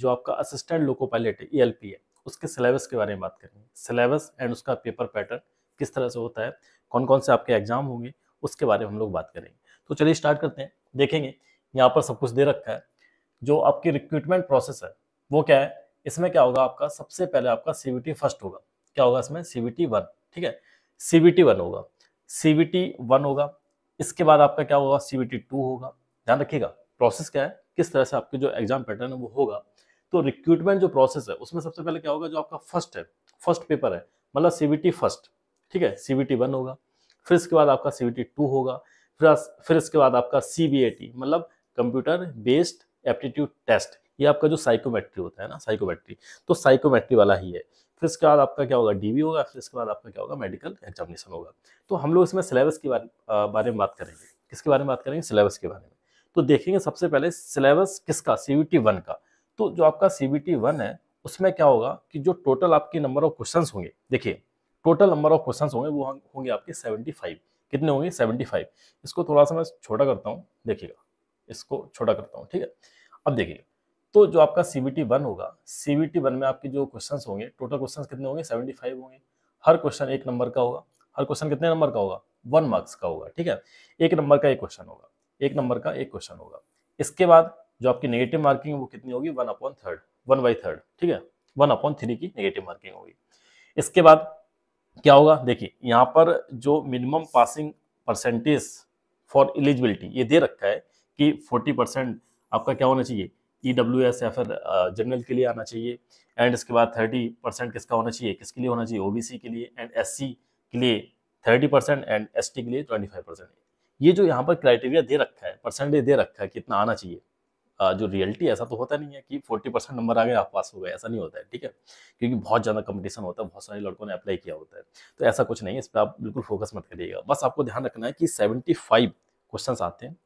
जो आपका assistant loco pilot है ई e है उसके सिलेबस के बारे में बात करेंगे सिलेबस एंड उसका पेपर पैटर्न किस तरह से होता है कौन कौन से आपके एग्जाम होंगे उसके बारे में हम लोग बात करेंगे तो चलिए स्टार्ट करते हैं देखेंगे यहाँ पर सब कुछ दे रखा है जो आपकी रिक्रूटमेंट प्रोसेस है वो क्या है इसमें क्या होगा आपका सबसे पहले आपका सी फर्स्ट होगा क्या होगा इसमें सी बी ठीक है सी वन होगा सी वन होगा इसके बाद आपका क्या होगा सी टू होगा ध्यान रखिएगा प्रोसेस क्या है किस तरह से आपके जो एग्जाम पैटर्न है वो होगा तो रिक्रूटमेंट जो प्रोसेस है उसमें सबसे पहले क्या होगा जो आपका फर्स्ट है फर्स्ट पेपर है मतलब सी फर्स्ट ठीक है सी बी वन होगा फिर इसके बाद आपका सी टू होगा फिर फिर इसके बाद आपका सी मतलब कंप्यूटर बेस्ड एप्टीट्यूड टेस्ट ये आपका जो साइकोमेट्री होता है ना साइकोमेट्री तो साइकोमेट्री वाला ही है फिर इसके बाद आपका क्या होगा डीवी होगा फिर इसके बाद आपका क्या होगा मेडिकल एग्जामिनेशन होगा तो हम लोग इसमें सिलेबस के बारे में बात करेंगे किसके बारे में बात करेंगे सिलेबस के बारे में तो देखेंगे सबसे पहले सिलेबस किसका सीबीटी वन का तो जो आपका सीबीटी वन है उसमें क्या होगा कि जो टोटल आपके नंबर ऑफ क्वेश्चन होंगे देखिए टोटल नंबर ऑफ क्वेश्चन होंगे वो होंगे आपके सेवेंटी फाइव कितने होंगे सेवेंटी फाइव इसको थोड़ा सा मैं छोटा करता हूँ देखिएगा इसको छोटा करता हूँ ठीक है अब देखिएगा तो जो आपका सी बी टी वन होगा सी बी टी वन में आपके जो क्वेश्चन होंगे टोटल क्वेश्चन कितने होंगे सेवेंटी फाइव होंगे हर क्वेश्चन एक नंबर का होगा हर क्वेश्चन कितने नंबर का होगा वन मार्क्स का होगा ठीक है एक नंबर का एक क्वेश्चन होगा एक नंबर का एक क्वेश्चन होगा इसके बाद जो आपकी नेगेटिव मार्किंग है वो कितनी होगी one upon third one by third ठीक है वन अपॉन थ्री की नेगेटिव मार्किंग होगी इसके बाद क्या होगा देखिए यहाँ पर जो minimum passing percentage for eligibility ये दे रखा है कि फोर्टी परसेंट आपका क्या होना चाहिए ई डब्ल्यू एस या फिर जनरल के लिए आना चाहिए एंड इसके बाद थर्टी परसेंट किसका होना चाहिए किसके लिए होना चाहिए ओबीसी के लिए एंड एससी के लिए थर्टी परसेंट एंड एसटी के लिए ट्वेंटी फाइव परसेंट ये जो यहाँ पर क्राइटेरिया दे रखा है परसेंटेज दे रखा है कितना आना चाहिए जो रियलिटी ऐसा तो होता नहीं है कि फोर्टी परसेंट नंबर आ गए आप पास हो गए ऐसा नहीं होता है ठीक है क्योंकि बहुत ज़्यादा कंपटीशन होता है बहुत सारे लड़कों ने अप्लाई किया होता है तो ऐसा कुछ नहीं है इस पर आप बिल्कुल फोकस मत करिएगा बस आपको ध्यान रखना है कि सेवेंटी फाइव क्वेश्चन आते हैं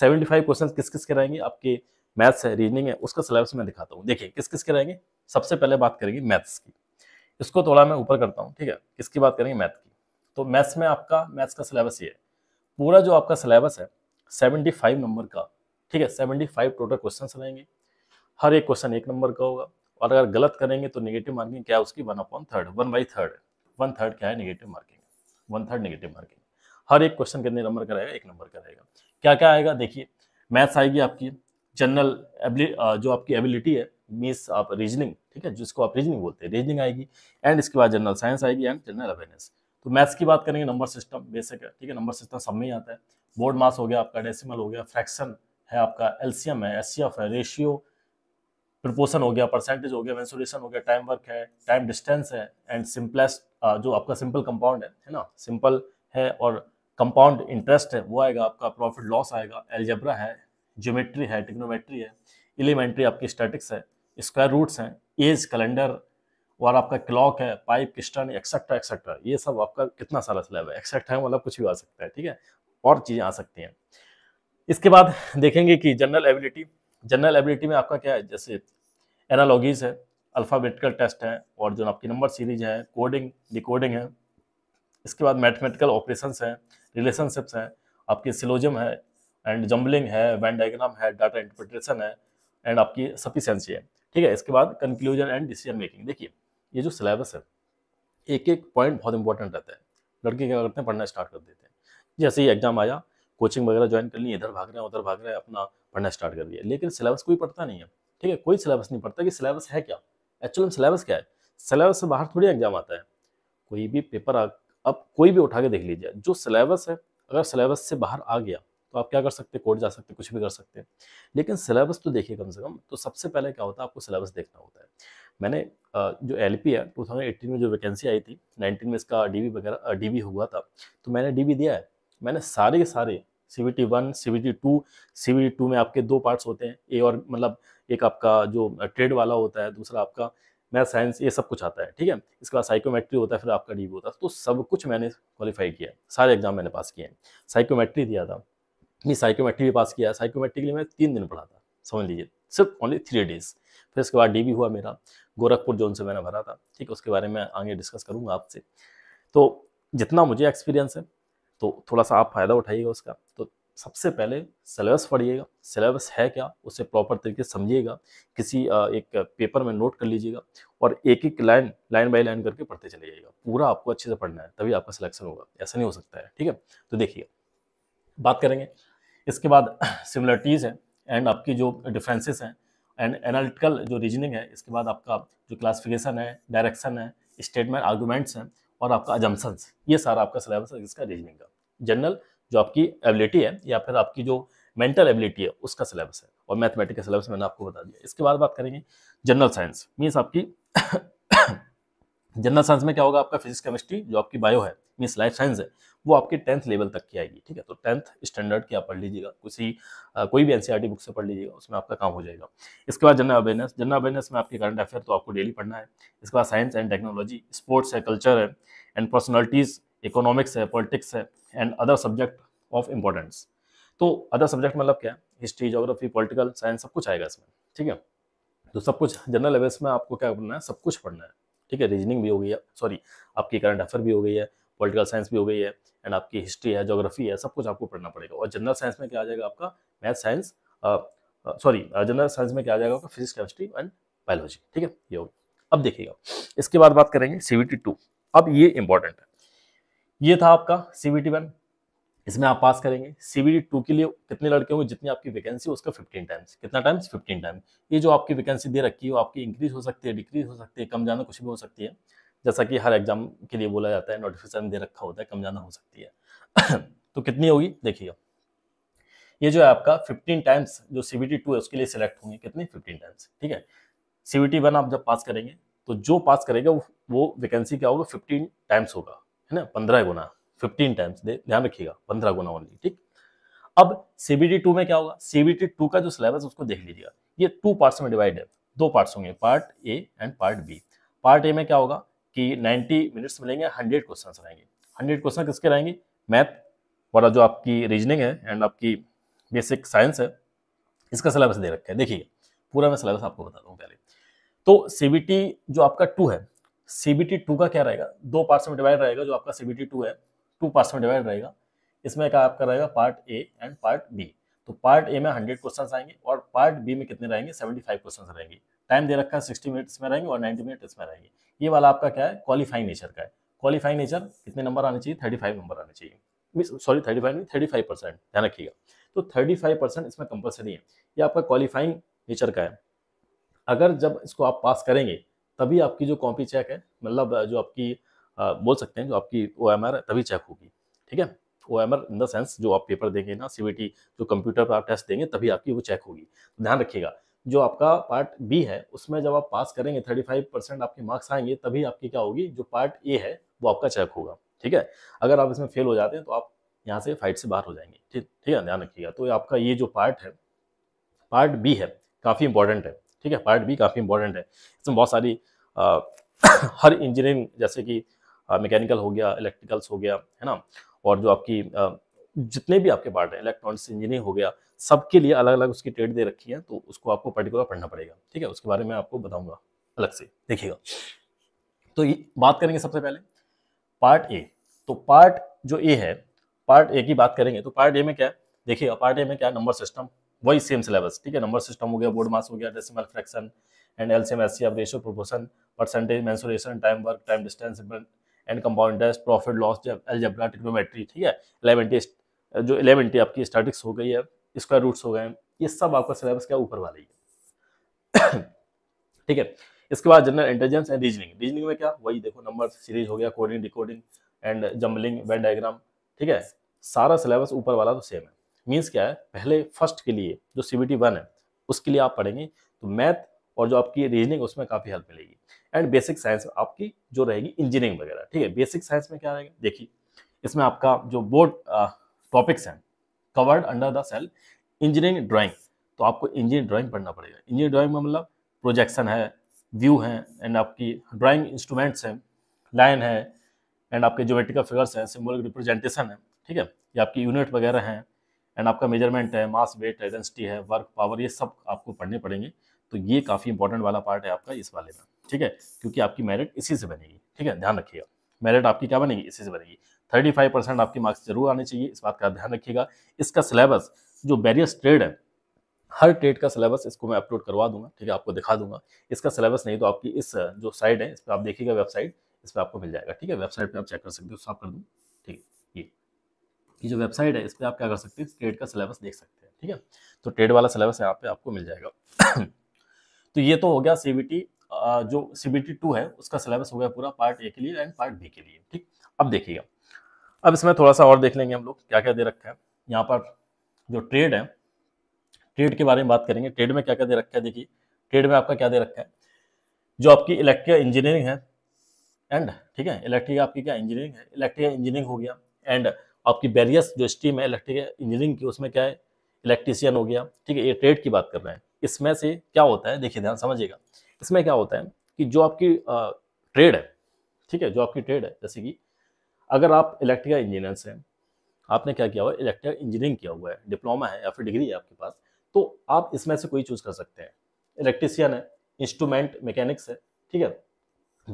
सेवेंटी फाइव क्वेश्चन किस किस के रहेंगे आपके मैथ्स है रीजनिंग है उसका सिलेबस मैं दिखाता हूँ देखिए किस किस के रहेंगे सबसे पहले बात करेंगे मैथ्स की इसको थोड़ा मैं ऊपर करता हूँ ठीक है किसकी बात करेंगे मैथ की तो मैथ्स में आपका मैथ्स का सिलेबस ये है पूरा जो आपका सिलेबस है 75 नंबर का ठीक है 75 टोटल क्वेश्चन रहेंगे हर एक क्वेश्चन एक नंबर का होगा और अगर गलत करेंगे तो निगेटिव मार्किंग क्या है उसकी one upon third one by third one third क्या है negative marking one third negative marking हर एक क्वेश्चन कितने नंबर का रहेगा एक नंबर का रहेगा क्या क्या आएगा देखिए मैथ्स आएगी आपकी जनरल जो आपकी एबिलिटी है मीन्स आप रीजनिंग ठीक है जिसको आप रीजनिंग बोलते हैं रीजनिंग आएगी एंड इसके बाद जनरल साइंस आएगी एंड जनरल अवेयरनेस तो मैथ्स की बात करेंगे नंबर सिस्टम बेसिक है ठीक है नंबर सिस्टम सब में ही आता है बोर्ड मास हो गया आपका डेसिमल हो गया फ्रैक्शन है आपका एलसीएम है एस है रेशियो प्रपोर्सन हो गया परसेंटेज हो गया वेंसुरेशन हो गया टाइम वर्क है टाइम डिस्टेंस है एंड सिंपलेस्ट जो आपका सिंपल कंपाउंड है है ना सिंपल है और कंपाउंड इंटरेस्ट है वो आएगा आपका प्रॉफिट लॉस आएगा एलजेब्रा है ज्योमेट्री है टिक्नोमेट्री है एलिमेंट्री आपकी स्टैटिक्स है स्क्वायर रूट्स हैं एज कैलेंडर और आपका क्लॉक है पाइप किस्टन एक्सेट्रा एक्सेट्रा ये सब आपका कितना सारा स्लैब है एक्सेट्रा है मतलब कुछ भी आ सकता है ठीक है और चीज़ें आ सकती हैं इसके बाद देखेंगे कि जनरल एबिलिटी जनरल एबिलिटी में आपका क्या है जैसे एनालॉगीज़ है अल्फ़ाबेटिकल टेस्ट है और जो आपकी नंबर सीरीज है कोडिंग डिकोडिंग है इसके बाद मैथमेटिकल ऑपरेशंस हैं रिलेशनशिप्स हैं आपकी सिलोजम है एंड जम्बलिंग है वैन डायग्राम है डाटा इंटरप्रिटेशन है एंड आपकी सफिशेंसी है ठीक है इसके बाद कंक्लूजन एंड डिसीजन मेकिंग देखिए ये जो सिलेबस है एक एक पॉइंट बहुत इंपॉर्टेंट रहता है लड़के क्या करते हैं पढ़ना स्टार्ट कर देते हैं जैसे ही एग्जाम आया कोचिंग वगैरह ज्वाइन कर ली इधर भाग रहे हैं उधर भाग रहे हैं अपना पढ़ना स्टार्ट कर दिया लेकिन सिलेबस कोई पढ़ता नहीं है ठीक है कोई सिलेबस नहीं पढ़ता कि सिलेबस है क्या एक्चुअल में सिलेबस क्या है सिलेबस से बाहर थोड़ी एग्जाम आता है कोई भी पेपर अब कोई भी उठा के देख लीजिए जो सिलेबस है अगर सिलेबस से बाहर आ गया तो आप क्या कर सकते हैं कोर्ट जा सकते हैं कुछ भी कर सकते हैं लेकिन सिलेबस तो देखिए कम से कम तो सबसे पहले क्या होता है आपको सिलेबस देखना होता है मैंने जो एल पी है टू में जो वैकेंसी आई थी नाइनटीन में इसका डी वगैरह डी हुआ था तो मैंने डी दिया है मैंने सारे के सारे C B T one C B T two C B T two में आपके दो पार्ट्स होते हैं ए और मतलब एक आपका जो ट्रेड वाला होता है दूसरा आपका मैथ साइंस ये सब कुछ आता है ठीक है इसके बाद साइकोमेट्री होता है फिर आपका डी होता है तो सब कुछ मैंने क्वालिफाई किया है सारे एग्जाम मैंने पास किए हैं साइकोमेट्री दिया था नहीं साइकोमेट्री भी पास किया साइकोमेट्री के लिए मैं तीन दिन पढ़ा था समझ लीजिए सिर्फ ओनली थ्री डेज फिर इसके बाद डी हुआ मेरा गोरखपुर जोन से मैंने भरा था ठीक है उसके बारे में आगे डिस्कस करूँगा आपसे तो जितना मुझे एक्सपीरियंस है तो थोड़ा सा आप फ़ायदा उठाइएगा उसका तो सबसे पहले सिलेबस पढ़िएगा सिलेबस है क्या उसे प्रॉपर तरीके से समझिएगा किसी एक पेपर में नोट कर लीजिएगा और एक एक लाइन लाइन बाय लाइन करके पढ़ते चले जाइएगा पूरा आपको अच्छे से पढ़ना है तभी आपका सिलेक्शन होगा ऐसा नहीं हो सकता है ठीक है तो देखिए बात करेंगे इसके बाद सिमिलरिटीज़ हैं एंड आपकी जो डिफ्रेंसेस हैं एंड एनालिटिकल जो रीजनिंग है इसके बाद आपका जो क्लासिफिकेशन है डायरेक्शन है स्टेटमेंट आर्गूमेंट्स हैं और आपका अजम्पन्स ये सारा आपका सिलेबस है इसका रीजनिंग का जनरल जो आपकी एबिलिटी है या फिर आपकी जो मेंटल एबिलिटी है उसका सिलेबस है और मैथमेटिक्स का सिलेबस मैंने आपको बता दिया इसके बाद बात करेंगे जनरल साइंस मीन्स आपकी जनरल साइंस में क्या होगा आपका फिजिक्स केमिस्ट्री जो आपकी बायो है मीन्स लाइफ साइंस है वो आपके टेंथ लेवल तक की आएगी ठीक है तो टेंथ स्टैंडर्ड की आप पढ़ लीजिएगा किसी कोई भी एनसीईआरटी बुक e से पढ़ लीजिएगा उसमें आपका काम हो जाएगा इसके बाद जनरल अवेयरनेस जनरल अवेयरनेस में आपके करंट अफेयर तो आपको डेली पढ़ना है इसके बाद साइंस एंड टेक्नोलॉजी स्पोर्ट्स है कल्चर है एंड पर्सनलिटीज़ इकोनॉमिक्स है पॉलिटिक्स है and other subject of importance तो अदर सब्जेक्ट मतलब क्या है हिस्ट्री जोग्राफी पॉलिटिकल साइंस सब कुछ आएगा इसमें ठीक है तो सब कुछ जनरल लेवल्स में आपको क्या पढ़ना है सब कुछ पढ़ना है ठीक है रीजनिंग भी हो गई है सॉरी आपकी करंट अफेयर भी हो गई है पॉलिटिकल साइंस भी हो गई है एंड आपकी हिस्ट्री है जोग्राफी है सब कुछ आपको पढ़ना पड़ेगा और जनरल साइंस में क्या आ जाएगा आपका math science sorry general science में क्या आ जाएगा आपका फिजिक्स केमिस्ट्री एंड बायोलॉजी ठीक है ये होगी अब देखिएगा इसके बाद बात करेंगे सीबीटी टू अब ये इंपॉर्टेंट है ये था आपका टी वन इसमें आप पास करेंगे सीबीडी टू के लिए कितने लड़के होंगे जितनी आपकी वैकेंसी उसका फिफ्टीन टाइम्स कितना टाइम्स फिफ्टीन टाइम ये जो आपकी वैकेंसी दे रखी है वो आपकी इंक्रीज हो सकती है डिक्रीज हो सकती है कम जाना कुछ भी हो सकती है जैसा कि हर एग्जाम के लिए बोला जाता है नोटिफिकेशन दे रखा होता है कम जाना हो सकती है तो कितनी होगी देखिए ये जो है आपका फिफ्टीन टाइम्स जो सीबीटी टू है उसके लिए सिलेक्ट होंगे कितने फिफ्टीन टाइम्स ठीक है सीबीटी वन आप जब पास करेंगे तो जो पास करेगा वो, वो वैकेंसी क्या होगा फिफ्टीन टाइम्स होगा है ना पंद्रह गुना फिफ्टीन टाइम्स ध्यान रखिएगा पंद्रह गुना ओनली ठीक अब सीबीटी टू में क्या होगा सीबीटी टू का जो सिलेबस उसको देख लीजिएगा ये टू पार्ट्स में डिवाइड है दो पार्ट्स होंगे part A and part B part A में क्या होगा कि 90 मिनट्स मिलेंगे 100 क्वेश्चन रहेंगे 100 क्वेश्चन किसके रहेंगे मैथ वाला जो आपकी रीजनिंग है एंड आपकी बेसिक साइंस है इसका सिलेबस दे रखा है देखिए पूरा मैं सिलेबस आपको बता दूँ पहले तो सीबीटी जो आपका टू है सीबीटी टू का क्या रहेगा दो पार्ट्स में डिवाइड रहेगा जो आपका सीबीटी टू है टू पार्ट्स में डिवाइड रहेगा इसमें क्या आपका रहेगा part A and part B तो पार्ट ए में हंड्रेड क्वेश्चन आएंगे और पार्ट बी में कितने रहेंगे सेवेंटी फाइव क्वेश्चन रहेंगे टाइम दे रखा है सिक्सटी मिनट्स में रहेंगे और नाइन्टी मिनट इसमें रहेंगे ये वाला आपका क्या है क्वालिफाइंग नेचर का है क्वालिफाइंग नेचर कितने नंबर आने चाहिए थर्टी फाइव नंबर आने चाहिए सॉरी थर्टी फाइव नहीं थर्टी फाइव परसेंट ध्यान रखिएगा तो थर्टी फाइव परसेंट इसमें कंपलसरी है ये आपका क्वालिफाइंग नेचर का है अगर जब इसको आप पास करेंगे तभी आपकी जो कॉपी चेक है मतलब जो आपकी बोल सकते हैं जो आपकी ओ एम आर तभी चेक होगी ठीक है O M R in the sense जो आप पेपर देंगे ना सी जो कंप्यूटर पर आप टेस्ट देंगे तभी आपकी वो चेक होगी तो ध्यान रखिएगा जो आपका पार्ट बी है उसमें जब आप पास करेंगे थर्टी फाइव परसेंट आपके मार्क्स आएंगे तभी आपकी क्या होगी जो पार्ट ए है वो आपका चेक होगा ठीक है अगर आप इसमें फेल हो जाते हैं तो आप यहाँ से फाइट से बाहर हो जाएंगे ठीक ठीक है ध्यान रखिएगा तो आपका ये जो पार्ट है पार्ट बी है काफ़ी इंपॉर्टेंट है ठीक है पार्ट बी काफ़ी इंपॉर्टेंट है इसमें बहुत सारी आ, हर इंजीनियरिंग जैसे कि मैकेनिकल हो गया इलेक्ट्रिकल्स हो गया है ना और जो आपकी जितने भी आपके पार्ट हैं इलेक्ट्रॉनिक्स इंजीनियरिंग हो गया सबके लिए अलग अलग उसकी ट्रेड दे रखी है तो उसको आपको पर्टिकुलर पढ़ना पड़ेगा ठीक है उसके बारे में आपको बताऊंगा अलग से देखिएगा तो बात करेंगे सबसे पहले पार्ट ए तो पार्ट जो ए है पार्ट ए की बात करेंगे तो पार्ट ए में क्या है देखिएगा पार्ट ए में क्या नंबर सिस्टम वही सेम सिलेबस ठीक है नंबर सिस्टम हो गया बोर्ड मास हो गया decimal fraction and LCM SCF ratio proportion percentage mensuration time work time distance and compound interest profit loss algebra trigonometry ठीक है एलेवेंटी जो एलेवेंटी आपकी स्टैटिक्स हो गई है स्क्वायर रूट्स हो गए हैं ये सब आपका सिलेबस क्या ऊपर वाला ही है ठीक है इसके बाद general intelligence and reasoning reasoning में क्या वही देखो नंबर सीरीज हो गया coding decoding and jumbling Venn diagram ठीक है सारा सिलेबस ऊपर वाला तो सेम है मीन्स क्या है पहले फर्स्ट के लिए जो सी बी टी वन है उसके लिए आप पढ़ेंगे तो मैथ और जो आपकी रीजनिंग उसमें काफ़ी हेल्प मिलेगी एंड बेसिक साइंस आपकी जो रहेगी इंजीनियरिंग वगैरह ठीक है बेसिक साइंस में क्या रहेगा देखिए इसमें आपका जो बोर्ड टॉपिक्स हैं covered under the cell engineering drawing तो आपको इंजीनियरिंग ड्राइंग पढ़ना पड़ेगा इंजीनियरिंग ड्राइंग में मतलब प्रोजेक्शन है व्यू हैं एंड आपकी ड्राइंग इंस्ट्रूमेंट्स हैं लाइन है एंड आपके ज्योमेट्रिकल फिगर्स हैं सिम्बोलिक रिप्रेजेंटेशन है ठीक है ये आपकी यूनिट वगैरह हैं एंड आपका मेजरमेंट है मास वेट है डेंसिटी है वर्क पावर ये सब आपको पढ़ने पड़ेंगे तो ये काफ़ी इंपॉर्टेंट वाला पार्ट है आपका इस वाले में ठीक है क्योंकि आपकी मेरिट इसी से बनेगी ठीक है ध्यान रखिएगा मेरिट आपकी क्या बनेगी इसी से बनेगी थर्टी फाइव परसेंट आपकी मार्क्स जरूर आने चाहिए इस बात का ध्यान रखिएगा इसका सिलेबस जो बैरियस ट्रेड है हर ट्रेड का सिलेबस इसको मैं अपलोड करवा दूंगा ठीक है आपको दिखा दूंगा इसका सिलेबस नहीं तो आपकी इस जो साइट है इस पर आप देखिएगा वेबसाइट इस पर आपको मिल जाएगा ठीक है वेबसाइट पर आप चेक कर सकते हो साफ कर दूँ ठीक है ये ये जो वेबसाइट है इस पर आप क्या कर सकते हैं ट्रेड का सिलेबस देख सकते हैं ठीक है तो ट्रेड वाला सिलेबस यहाँ पे आपको मिल जाएगा तो ये तो हो गया सी जो सीबीटी टू है उसका सिलेबस हो गया पूरा पार्ट ए के लिए एंड पार्ट बी के लिए ठीक अब देखिएगा अब इसमें थोड़ा सा और देख लेंगे हम लोग क्या क्या दे रखा है यहाँ पर जो ट्रेड है ट्रेड के बारे में बात करेंगे ट्रेड में क्या क्या दे रखा है देखिए ट्रेड में आपका क्या दे रखा है जो आपकी इलेक्ट्रिकल इंजीनियरिंग है एंड ठीक है इलेक्ट्रिकल आपकी क्या इंजीनियरिंग है इलेक्ट्रिकल इंजीनियरिंग हो गया एंड आपकी बैरियस जो स्ट्रीम है इलेक्ट्रिकल इंजीनियरिंग की उसमें क्या है इलेक्ट्रीशियन हो गया ठीक है ये ट्रेड की बात कर रहे हैं इसमें से क्या होता है देखिए ध्यान समझिएगा इसमें क्या होता है कि जो आपकी ट्रेड है ठीक है जो आपकी ट्रेड है जैसे कि अगर आप इलेक्ट्रिकल इंजीनियर हैं आपने क्या किया हुआ है इलेक्ट्रिकल इंजीनियरिंग किया हुआ है डिप्लोमा है या फिर डिग्री है आपके पास तो आप इसमें से कोई चूज़ कर सकते हैं इलेक्ट्रिशियन है इंस्ट्रूमेंट मैकेनिक्स है ठीक है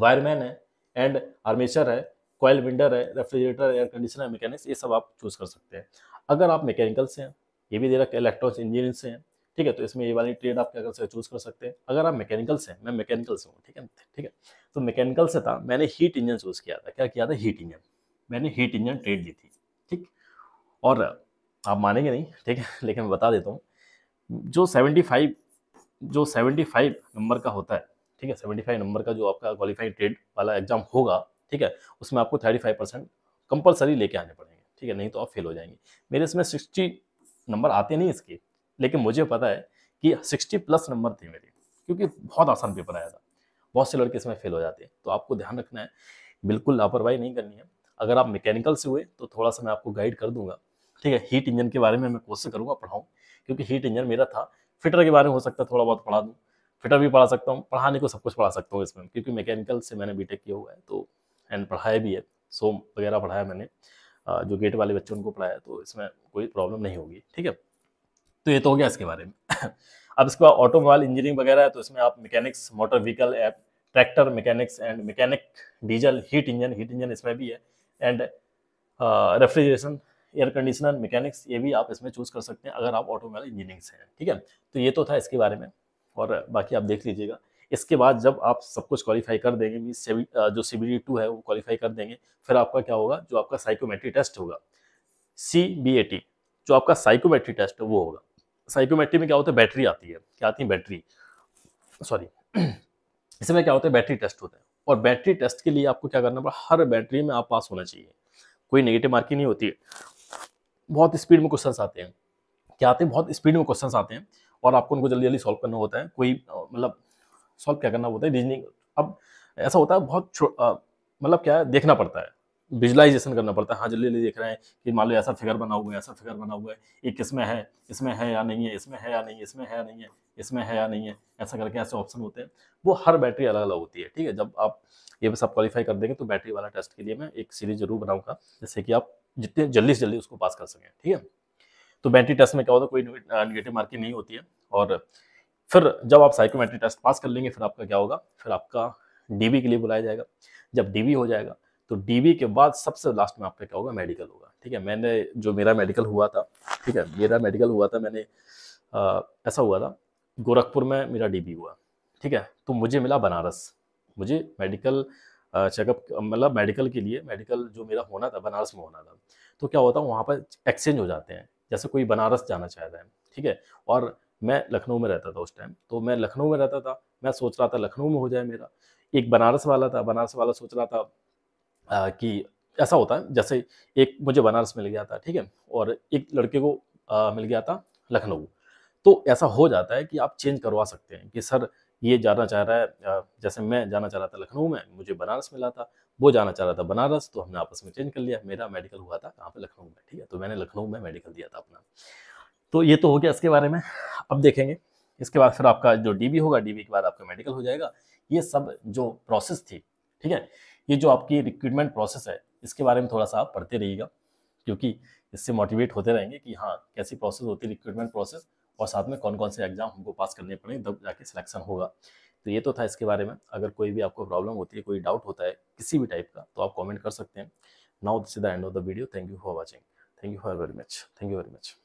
वायरमैन है एंड आर्मेचर है कोयल विंडर है रेफ्रिजरेटर एयर कंडीशनर मैकेनिक्स ये सब आप चूज़ कर सकते हैं अगर आप मैकेनिकल से हैं ये भी दे रखा है इलेक्ट्रॉनिक्स इंजीनियर से हैं ठीक है तो इसमें ये वाली ट्रेड आप क्या कर सकते चूज कर सकते हैं अगर आप मैकेनिकल्स से मैं मैकेनिकल्स हूँ ठीक है ठीक है तो मैकेनिकल से था मैंने हीट इंजन चूज़ किया था क्या किया था हीट इंजन मैंने हीट इंजन ट्रेड ली थी ठीक और आप मानेंगे नहीं ठीक है लेकिन मैं बता देता हूँ जो फाइव जो फाइव नंबर का होता है ठीक है फाइव नंबर का जो आपका क्वालिफाइंग ट्रेड वाला एग्जाम होगा ठीक है उसमें आपको फाइव परसेंट कंपलसरी लेके आने पड़ेंगे ठीक है नहीं तो आप फेल हो जाएंगे मेरे इसमें 60 नंबर आते नहीं इसके लेकिन मुझे पता है कि सिक्सटी प्लस नंबर थे मेरे क्योंकि बहुत आसान पेपर आया था बहुत से लड़के इसमें फेल हो जाते हैं तो आपको ध्यान रखना है बिल्कुल लापरवाही नहीं करनी है अगर आप मैकेनिकल से हुए तो थोड़ा सा मैं आपको गाइड कर दूंगा ठीक है हीट इंजन के बारे में मैं कोशिश करूँगा पढ़ाऊँ क्योंकि हीट इंजन मेरा था फिटर के बारे में हो सकता है थोड़ा बहुत पढ़ा दूँ फिटर भी पढ़ा सकता हूँ पढ़ाने को सब कुछ पढ़ा सकता हूँ इसमें क्योंकि मैकेनिकल से मैंने बी किया हुआ है तो एंड पढ़ाया भी है सोम वगैरह पढ़ाया मैंने जो गेट वाले बच्चों उनको पढ़ाया तो इसमें कोई प्रॉब्लम नहीं होगी ठीक है तो ये तो हो गया इसके बारे में अब इसके बाद ऑटोमोबाइल इंजीनियरिंग वगैरह है तो इसमें आप mechanics motor vehicle app tractor mechanics and mechanic diesel heat engine heat engine इसमें भी है and refrigeration air conditioner mechanics ये भी आप इसमें चूज़ कर सकते हैं अगर आप ऑटोमोबाइल इंजीनियरिंग से हैं ठीक है तो ये तो था इसके बारे में और बाकी आप देख लीजिएगा इसके बाद जब आप सब कुछ क्वालिफाई कर देंगे मीन्स uh, जो सी बी टू है वो क्वालिफाई कर देंगे फिर आपका क्या होगा जो आपका साइकोमेट्री टेस्ट होगा सी बी ए टी जो आपका साइकोमेट्री टेस्ट है वो होगा साइकोमेट्री में क्या होता है बैटरी आती है क्या आती है बैटरी सॉरी इसमें क्या होता है बैटरी टेस्ट होता है और बैटरी टेस्ट के लिए आपको क्या करना पड़ा हर बैटरी में आप पास होना चाहिए कोई नेगेटिव मार्किंग नहीं होती है बहुत स्पीड में क्वेश्चन आते हैं क्या आते हैं बहुत स्पीड में क्वेश्चन आते हैं और आपको उनको जल्दी जल्दी सॉल्व करना होता है कोई मतलब सॉल्व क्या करना होता है रीजनिंग अब ऐसा होता है बहुत मतलब क्या है देखना पड़ता है विजुलाइजेशन करना पड़ता है हाँ जल्दी जल्दी देख रहे हैं कि मान लो ऐसा फिगर बना हुआ है ऐसा फिगर बना हुआ है ये किसमें है इसमें है या नहीं है इसमें है या नहीं है इसमें है या नहीं है इसमें है या नहीं है ऐसा करके ऐसे ऑप्शन होते हैं वो हर बैटरी अलग अलग होती है ठीक है जब आप ये सब क्वालिफाई कर देंगे तो बैटरी वाला टेस्ट के लिए मैं एक सीरीज जरूर बनाऊंगा जिससे कि आप जितने जल्दी से जल्दी उसको पास कर सकें ठीक है तो बैटरी टेस्ट में क्या होता है कोई निगेटिव मार्किंग नहीं होती है और फिर जब आप साइकोमेट्री टेस्ट पास कर लेंगे फिर आपका क्या होगा फिर आपका डीबी के लिए बुलाया जाएगा जब डीबी हो जाएगा तो डीबी के बाद सबसे लास्ट में आपका क्या होगा मेडिकल होगा ठीक है मैंने जो मेरा मेडिकल हुआ था ठीक है मेरा मेडिकल हुआ था मैंने आ, ऐसा हुआ था गोरखपुर में मेरा डीबी हुआ ठीक है तो मुझे मिला बनारस मुझे मेडिकल चेकअप मतलब मेडिकल के लिए मेडिकल जो मेरा होना था बनारस में होना था तो क्या होता है वहाँ पर एक्सचेंज हो जाते हैं जैसे कोई बनारस जाना चाहता है ठीक है और मैं लखनऊ में रहता था उस टाइम तो मैं लखनऊ में रहता था मैं सोच रहा था लखनऊ में हो जाए मेरा एक बनारस वाला था बनारस वाला सोच रहा था कि ऐसा होता है जैसे एक मुझे बनारस मिल गया था ठीक है और एक लड़के को आ, मिल गया था लखनऊ तो ऐसा हो जाता है कि आप चेंज करवा सकते हैं कि सर ये जाना चाह रहा है जैसे मैं जाना चाह रहा था लखनऊ में मुझे बनारस मिला था वो जाना चाह रहा था बनारस तो हमने आपस में चेंज कर लिया मेरा मेडिकल हुआ था कहाँ पे लखनऊ में ठीक है तो मैंने लखनऊ में मेडिकल दिया था अपना तो ये तो हो गया इसके बारे में अब देखेंगे इसके बाद फिर आपका जो डी होगा डी के बाद आपका मेडिकल हो जाएगा ये सब जो प्रोसेस थी ठीक है ये जो आपकी रिक्रूटमेंट प्रोसेस है इसके बारे में थोड़ा सा आप पढ़ते रहिएगा क्योंकि इससे मोटिवेट होते रहेंगे कि हाँ कैसी प्रोसेस होती है रिक्रूटमेंट प्रोसेस और साथ में कौन कौन से एग्जाम हमको पास करने पड़ेंगे तब जाके सिलेक्शन होगा तो ये तो था इसके बारे में अगर कोई भी आपको प्रॉब्लम होती है कोई डाउट होता है किसी भी टाइप का तो आप कॉमेंट कर सकते हैं now this is the end of the video thank you for watching thank you for very much thank you very much